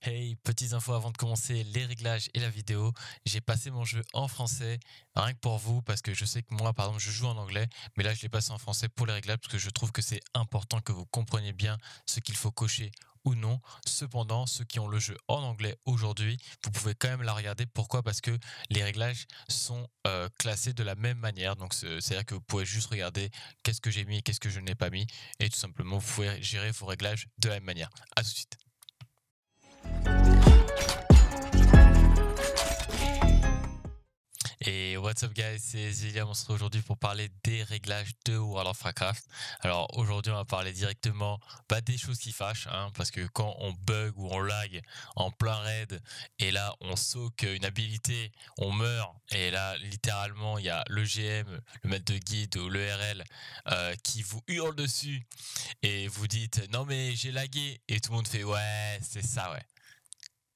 Hey, petites infos avant de commencer les réglages et la vidéo. J'ai passé mon jeu en français, rien que pour vous, parce que je sais que moi, par exemple, je joue en anglais, mais là, je l'ai passé en français pour les réglages, parce que je trouve que c'est important que vous compreniez bien ce qu'il faut cocher ou non. Cependant, ceux qui ont le jeu en anglais aujourd'hui, vous pouvez quand même la regarder. Pourquoi Parce que les réglages sont euh, classés de la même manière. Donc, c'est-à-dire que vous pouvez juste regarder qu'est-ce que j'ai mis, qu'est-ce que je n'ai pas mis, et tout simplement, vous pouvez gérer vos réglages de la même manière. A tout de suite. Et what's up guys, c'est Zilliam, on se retrouve aujourd'hui pour parler des réglages de World of Warcraft. Alors aujourd'hui on va parler directement pas bah, des choses qui fâchent, hein, parce que quand on bug ou on lag en plein raid, et là on saute une habilité, on meurt, et là littéralement il y a le GM, le maître de guide ou l'ERL euh, qui vous hurle dessus, et vous dites non mais j'ai lagué, et tout le monde fait ouais c'est ça ouais.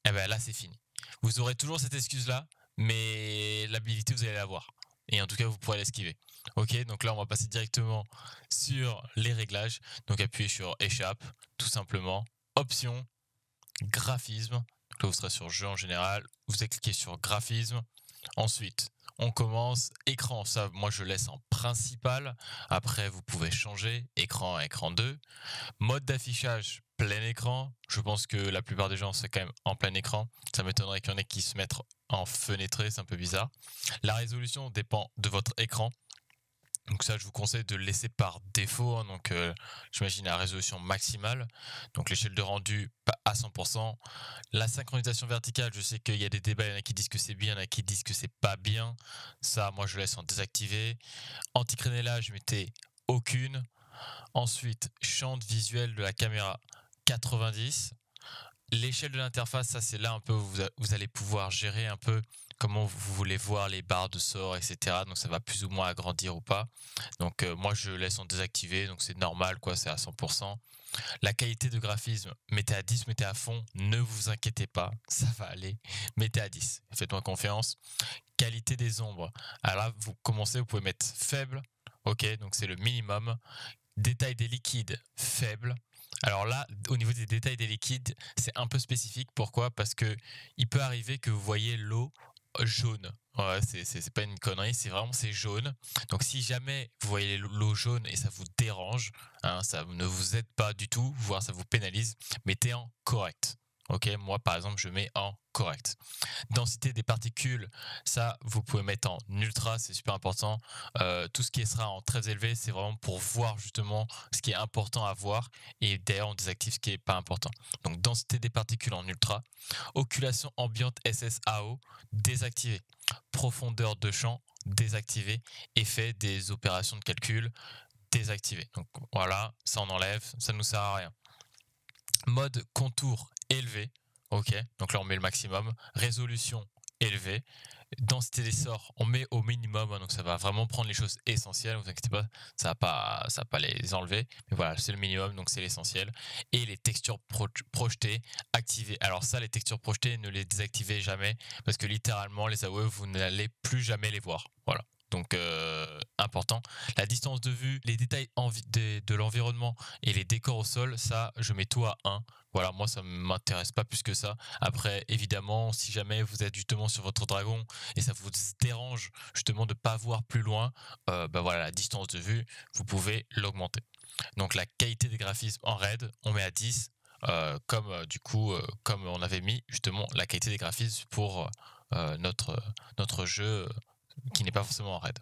Et eh ben là c'est fini. Vous aurez toujours cette excuse-là, mais l'habilité vous allez l'avoir. Et en tout cas, vous pourrez l'esquiver. Ok, donc là on va passer directement sur les réglages. Donc appuyez sur échappe, tout simplement. Options, graphisme. Donc là vous serez sur jeu en général. Vous allez cliquer sur graphisme. Ensuite, on commence écran. Ça, moi, je laisse en principal. Après, vous pouvez changer écran à écran 2. Mode d'affichage, plein écran. Je pense que la plupart des gens, c'est quand même en plein écran. Ça m'étonnerait qu'il y en ait qui se mettent en fenêtré, c'est un peu bizarre. La résolution dépend de votre écran. Donc ça, je vous conseille de le laisser par défaut. Hein. donc euh, j'imagine la résolution maximale. Donc l'échelle de rendu à 100%. La synchronisation verticale, je sais qu'il y a des débats, il y en a qui disent que c'est bien, il y en a qui disent que c'est pas bien. Ça, moi, je laisse en désactivé. Anti-crénelage, je mettais aucune. Ensuite, champ de visuel de la caméra, 90. L'échelle de l'interface, ça c'est là un peu où vous, allez pouvoir gérer un peu comment vous voulez voir les barres de sort, etc. Donc ça va plus ou moins agrandir ou pas. Donc euh, moi je laisse en désactivé, donc c'est normal, quoi, c'est à 100%. La qualité de graphisme, mettez à 10, mettez à fond, ne vous inquiétez pas, ça va aller. Mettez à 10, faites-moi confiance. Qualité des ombres, alors vous commencez, vous pouvez mettre faible, ok, donc c'est le minimum. Détail des liquides, faible. Alors là, au niveau des détails des liquides, c'est un peu spécifique. Pourquoi Parce que il peut arriver que vous voyez l'eau jaune. Ouais, c'est pas une connerie, c'est vraiment c'est jaune. Donc si jamais vous voyez l'eau jaune et ça vous dérange, hein, ça ne vous aide pas du tout, voire ça vous pénalise, mettez en correct moi par exemple, je mets en correct. Densité des particules, ça, vous pouvez mettre en ultra, c'est super important. Euh, tout ce qui sera en très élevé, c'est vraiment pour voir justement ce qui est important à voir. Et d'ailleurs, on désactive ce qui n'est pas important. Donc, densité des particules en ultra. Oculation ambiante SSAO, désactivé. Profondeur de champ, désactivé. Effet des opérations de calcul, désactivé. Donc voilà, ça on enlève, ça ne nous sert à rien mode contour élevé, Ok, donc là on met le maximum. Résolution élevée. Densité d'essor, on met au minimum, hein, donc ça va vraiment prendre les choses essentielles, vous inquiétez pas, ça va pas, ça va pas les enlever, mais voilà, c'est le minimum, donc c'est l'essentiel. Et les textures projetées, activées. Alors ça, les textures projetées, ne les désactivez jamais, parce que littéralement, les AOE, vous n'allez plus jamais les voir. Voilà, donc euh, important. La distance de vue, les détails de, l'environnement et les décors au sol, ça, je mets tout à 1. Voilà, moi, ça ne m'intéresse pas plus que ça. Après, évidemment, si jamais vous êtes justement sur votre dragon et ça vous dérange justement de ne pas voir plus loin, euh, ben voilà, la distance de vue, vous pouvez l'augmenter. Donc la qualité des graphismes en RAID, on met à 10, euh, comme du coup, comme on avait mis justement la qualité des graphismes pour notre, notre jeu qui n'est pas forcément en raid.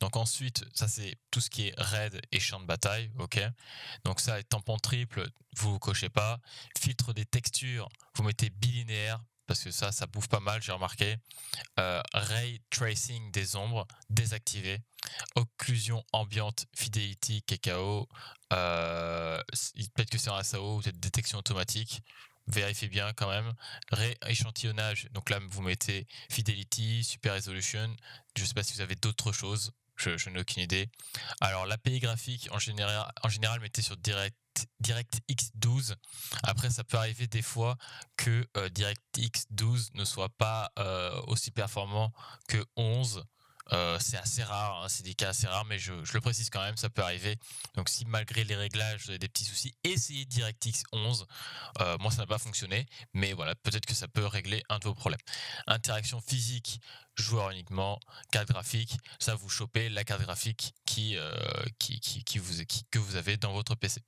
Donc ensuite, ça c'est tout ce qui est raid et champ de bataille, ok. Donc ça, est tampon triple, vous cochez pas. Filtre des textures, vous mettez bilinéaire parce que ça, ça bouffe pas mal, j'ai remarqué. Euh, ray tracing des ombres, désactivé. Occlusion ambiante, fidélité, KKO. Euh, peut-être que c'est en SAO, peut-être détection automatique vérifiez bien quand même. Rééchantillonnage, donc là vous mettez Fidelity, Super Resolution, je ne sais pas si vous avez d'autres choses, je, n'ai aucune idée. Alors l'API graphique en général, en général mettez sur Direct DirectX 12. Après, ça peut arriver des fois que euh, Direct DirectX 12 ne soit pas euh, aussi performant que 11. Euh, c'est assez rare, hein, c'est des cas assez rares, mais je, le précise quand même, ça peut arriver. Donc si malgré les réglages, vous avez des petits soucis, essayez DirectX 11. Euh, moi, ça n'a pas fonctionné, mais voilà, peut-être que ça peut régler un de vos problèmes. Interaction physique, joueur uniquement, carte graphique, ça vous chopez la carte graphique euh, qui, qui, vous, qui, que vous avez dans votre PC.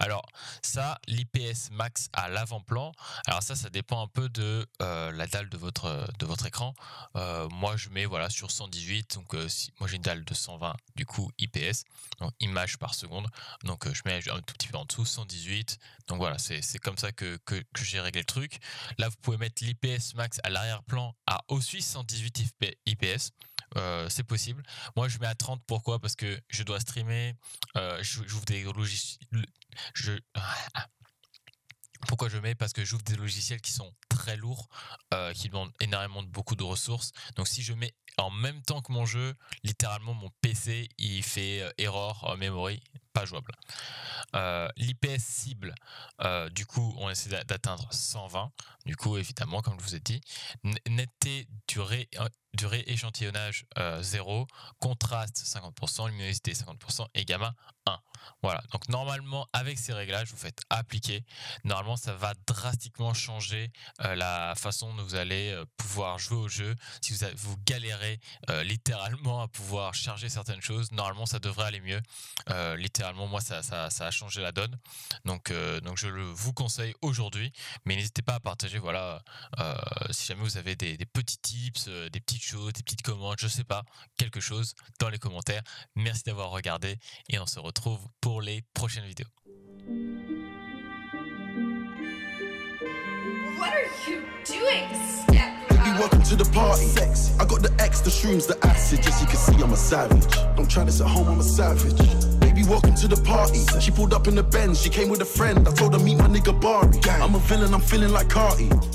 Alors ça, l'IPS max à l'avant-plan, alors ça, ça dépend un peu de euh, la dalle de votre, de votre écran. Euh, moi, je mets voilà sur 118, donc moi j'ai une dalle de 120, du coup IPS, donc image par seconde, donc je mets un tout petit peu en dessous, 118, donc voilà, c'est comme ça que, que j'ai réglé le truc. Là, vous pouvez mettre l'IPS max à l'arrière-plan à aussi 118 IPS. Euh, c'est possible. Moi, je mets à 30. Pourquoi Parce que je dois streamer. Euh, des Je... Pourquoi je mets Parce que j'ouvre des logiciels qui sont très lourds, euh, qui demandent énormément de beaucoup de ressources. Donc, si je mets en même temps que mon jeu, littéralement, mon PC, il fait error memory jouable. Euh, L'IPS cible, euh, du coup, on essaie d'atteindre 120. Du coup, évidemment, comme je vous ai dit, netteté, durée, hein, durée échantillonnage 0, euh, contraste 50%, luminosité 50% et gamma 1. Voilà, donc normalement avec ces réglages, vous faites appliquer. Normalement, ça va drastiquement changer euh, la façon dont vous allez euh, pouvoir jouer au jeu. Si vous, vous galérez euh, littéralement à pouvoir charger certaines choses, normalement ça devrait aller mieux. littéralement, moi ça, a changé la donne. Donc, donc je le, vous conseille aujourd'hui, mais n'hésitez pas à partager. Voilà, si jamais vous avez des, des petits tips, des petites choses, des petites commandes, je sais pas, quelque chose dans les commentaires. Merci d'avoir regardé et on se retrouve pour pour les prochaines vidéos. What are you doing, Welcome to the party. Sex. I got the X, the shrooms, the acid. Just you can see I'm a savage. Don't try this at home, I'm a savage. Baby, welcome to the party. She pulled up in the Benz, she came with a friend. I told her meet my nigga Barry. I'm a villain, I'm feeling like Carti.